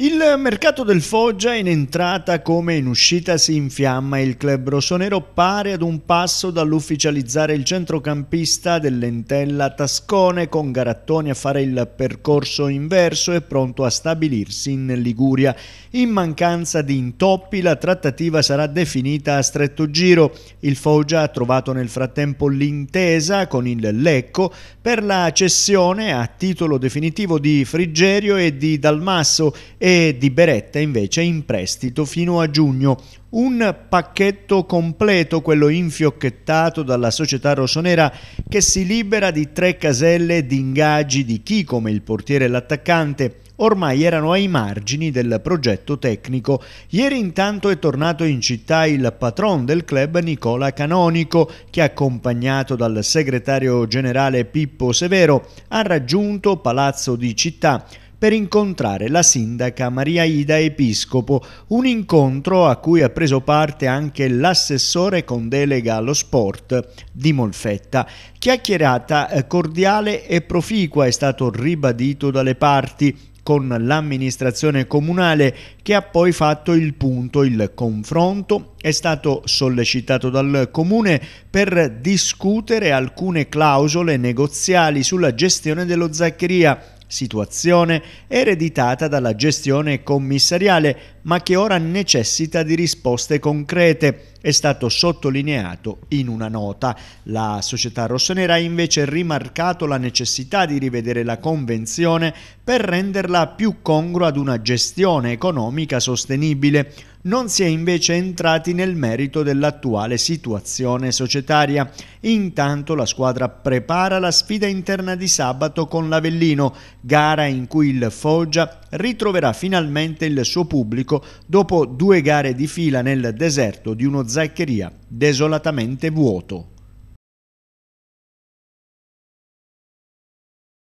Il mercato del Foggia in entrata come in uscita si infiamma e il club rossonero pare ad un passo dall'ufficializzare il centrocampista dell'entella Tascone con Garattoni a fare il percorso inverso e pronto a stabilirsi in Liguria. In mancanza di intoppi la trattativa sarà definita a stretto giro. Il Foggia ha trovato nel frattempo l'intesa con il Lecco per la cessione a titolo definitivo di Frigerio e di Dalmasso e e di Beretta invece in prestito fino a giugno. Un pacchetto completo, quello infiocchettato dalla società rossonera che si libera di tre caselle di ingaggi di chi come il portiere e l'attaccante ormai erano ai margini del progetto tecnico. Ieri intanto è tornato in città il patron del club Nicola Canonico che accompagnato dal segretario generale Pippo Severo ha raggiunto Palazzo di Città per incontrare la sindaca Maria Ida Episcopo, un incontro a cui ha preso parte anche l'assessore con delega allo sport di Molfetta. Chiacchierata eh, cordiale e proficua è stato ribadito dalle parti con l'amministrazione comunale che ha poi fatto il punto, il confronto è stato sollecitato dal comune per discutere alcune clausole negoziali sulla gestione dello Zaccheria situazione ereditata dalla gestione commissariale, ma che ora necessita di risposte concrete, è stato sottolineato in una nota. La società rossonera ha invece rimarcato la necessità di rivedere la convenzione per renderla più congrua ad una gestione economica sostenibile non si è invece entrati nel merito dell'attuale situazione societaria. Intanto la squadra prepara la sfida interna di sabato con l'Avellino, gara in cui il Foggia ritroverà finalmente il suo pubblico dopo due gare di fila nel deserto di uno Zaccheria desolatamente vuoto.